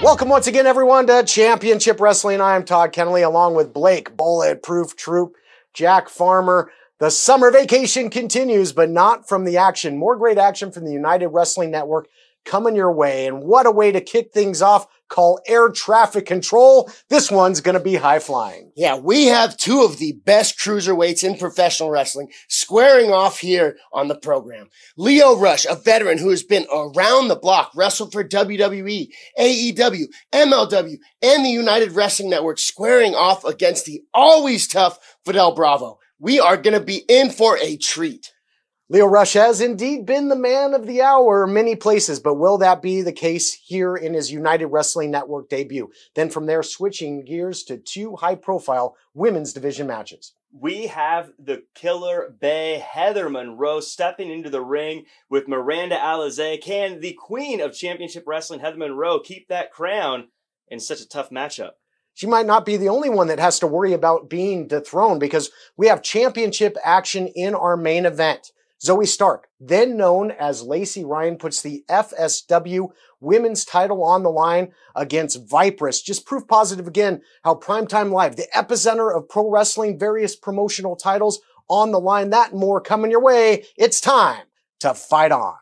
Welcome once again, everyone, to Championship Wrestling. I am Todd Kennelly, along with Blake, Bulletproof Troop, Jack Farmer. The summer vacation continues, but not from the action. More great action from the United Wrestling Network coming your way. And what a way to kick things off. Call air traffic control. This one's going to be high flying. Yeah, we have two of the best cruiserweights in professional wrestling squaring off here on the program. Leo Rush, a veteran who has been around the block, wrestled for WWE, AEW, MLW, and the United Wrestling Network, squaring off against the always tough Fidel Bravo. We are going to be in for a treat. Leo Rush has indeed been the man of the hour many places, but will that be the case here in his United Wrestling Network debut? Then from there, switching gears to two high profile women's division matches. We have the killer Bay Heather Monroe stepping into the ring with Miranda Alizé. Can the queen of championship wrestling, Heather Monroe, keep that crown in such a tough matchup? she might not be the only one that has to worry about being dethroned because we have championship action in our main event. Zoe Stark, then known as Lacey Ryan, puts the FSW women's title on the line against Vipress. Just proof positive again how Primetime Live, the epicenter of pro wrestling, various promotional titles on the line. That more coming your way. It's time to fight on.